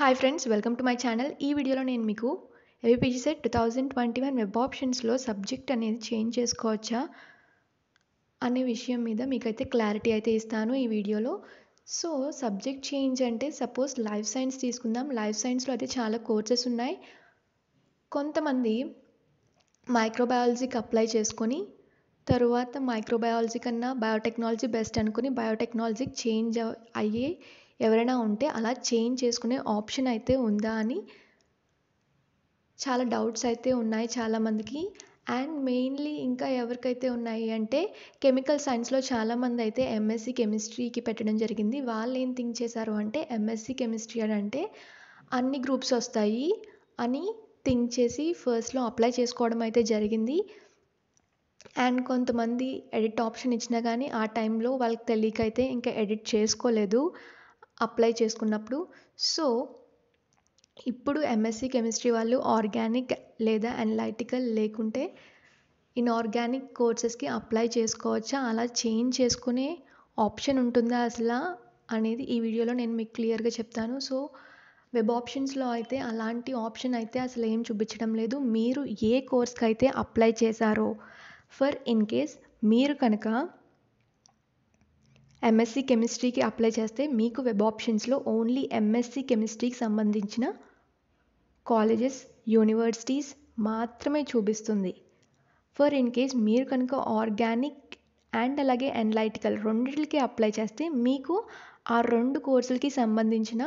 Hi friends welcome to my channel ఈ వీడియోలో నేను మీకు AP PG CET two thousand twenty one web ఆప్షన్స్లో సబ్జెక్ట్ అనేది చేంజ్ చేసుకోవచ్చా అనే విషయం మీద మీకైతే క్లారిటీ అయితే ఇస్తాను ఈ వీడియోలో సో సబ్జెక్ట్ చేంజ్ అంటే సపోజ్ లైఫ్ సైన్స్ తీసుకుందాం లైఫ్ సైన్స్లో అయితే చాలా కోర్సెస్ ఉన్నాయి కొంతమంది మైక్రోబయాలజీకి అప్లై చేసుకొని తరువాత మైక్రోబయాలజీ కన్నా బయోటెక్నాలజీ బెస్ట్ అనుకుని బయోటెక్నాలజీకి చేంజ్ అయ్యే ఎవరైనా ఉంటే అలా చేంజ్ చేసుకునే ఆప్షన్ అయితే ఉందా అని చాలా డౌట్స్ అయితే ఉన్నాయి చాలామందికి అండ్ మెయిన్లీ ఇంకా ఎవరికైతే ఉన్నాయి అంటే కెమికల్ సైన్స్లో చాలామంది అయితే ఎంఎస్సి కెమిస్ట్రీకి పెట్టడం జరిగింది వాళ్ళు ఏం థింక్ చేశారు అంటే ఎంఎస్సి కెమిస్ట్రీ అని అంటే అన్ని గ్రూప్స్ వస్తాయి అని థింక్ చేసి ఫస్ట్లో అప్లై చేసుకోవడం అయితే జరిగింది అండ్ కొంతమంది ఎడిట్ ఆప్షన్ ఇచ్చినా కానీ ఆ టైంలో వాళ్ళకి తెలియకైతే ఇంకా ఎడిట్ చేసుకోలేదు అప్లై చేసుకున్నప్పుడు సో ఇప్పుడు ఎంఎస్సి కెమిస్ట్రీ వాళ్ళు ఆర్గానిక్ లేదా అనలైటికల్ లేకుంటే ఇన్ఆర్గానిక్ కోర్సెస్కి అప్లై చేసుకోవచ్చా అలా చేంజ్ చేసుకునే ఆప్షన్ ఉంటుందా అసలు అనేది ఈ వీడియోలో నేను మీకు క్లియర్గా చెప్తాను సో వెబ్ ఆప్షన్స్లో అయితే అలాంటి ఆప్షన్ అయితే అసలు ఏం చూపించడం లేదు మీరు ఏ కోర్స్కి అయితే అప్లై చేశారో ఫర్ ఇన్ కేస్ మీరు కనుక ఎంఎస్సి కెమిస్ట్రీకి అప్లై చేస్తే మీకు వెబ్ ఆప్షన్స్లో ఓన్లీ ఎంఎస్సి కెమిస్ట్రీకి సంబంధించిన కాలేజెస్ యూనివర్సిటీస్ మాత్రమే చూపిస్తుంది ఫర్ ఇన్ కేస్ మీరు కనుక ఆర్గానిక్ అండ్ అలాగే ఎన్లైటికల్ రెండింటికి అప్లై చేస్తే మీకు ఆ రెండు కోర్సులకి సంబంధించిన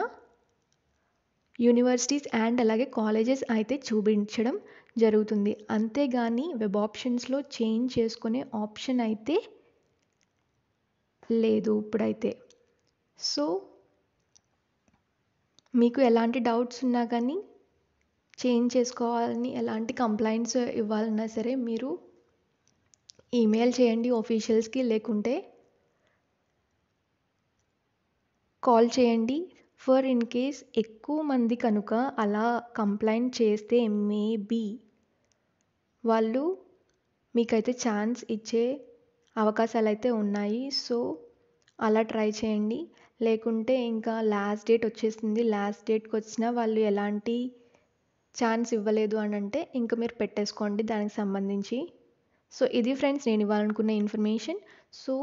యూనివర్సిటీస్ అండ్ అలాగే కాలేజెస్ అయితే చూపించడం జరుగుతుంది అంతేగాని వెబ్ ఆప్షన్స్లో చేంజ్ చేసుకునే ఆప్షన్ అయితే లేదు ఇప్పుడైతే సో మీకు ఎలాంటి డౌట్స్ ఉన్నా కానీ చేంజ్ చేసుకోవాలని ఎలాంటి కంప్లైంట్స్ ఇవ్వాలన్నా సరే మీరు ఈమెయిల్ చేయండి ఆఫీషియల్స్కి లేకుంటే కాల్ చేయండి ఫర్ ఇన్ కేస్ ఎక్కువ మంది కనుక అలా కంప్లైంట్ చేస్తే మేబీ వాళ్ళు మీకైతే ఛాన్స్ ఇచ్చే అవకాశాలు అయితే ఉన్నాయి సో అలా ట్రై చేయండి లేకుంటే ఇంకా లాస్ట్ డేట్ వచ్చేసింది లాస్ట్ డేట్కి వచ్చినా వాళ్ళు ఎలాంటి ఛాన్స్ ఇవ్వలేదు అని అంటే ఇంకా మీరు పెట్టేసుకోండి దానికి సంబంధించి సో ఇది ఫ్రెండ్స్ నేను ఇవ్వాలనుకున్న ఇన్ఫర్మేషన్ సో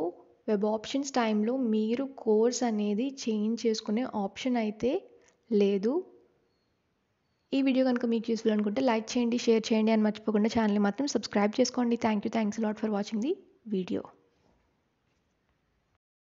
వెబ్ ఆప్షన్స్ టైంలో మీరు కోర్స్ అనేది చేంజ్ చేసుకునే ఆప్షన్ అయితే లేదు ఈ వీడియో కనుక మీకు యూస్ఫుల్ అనుకుంటే లైక్ చేయండి షేర్ చేయండి అని మర్చిపోకుండా ఛానల్ని మాత్రం సబ్స్క్రైబ్ చేసుకోండి thank you thanks lot for watching the video.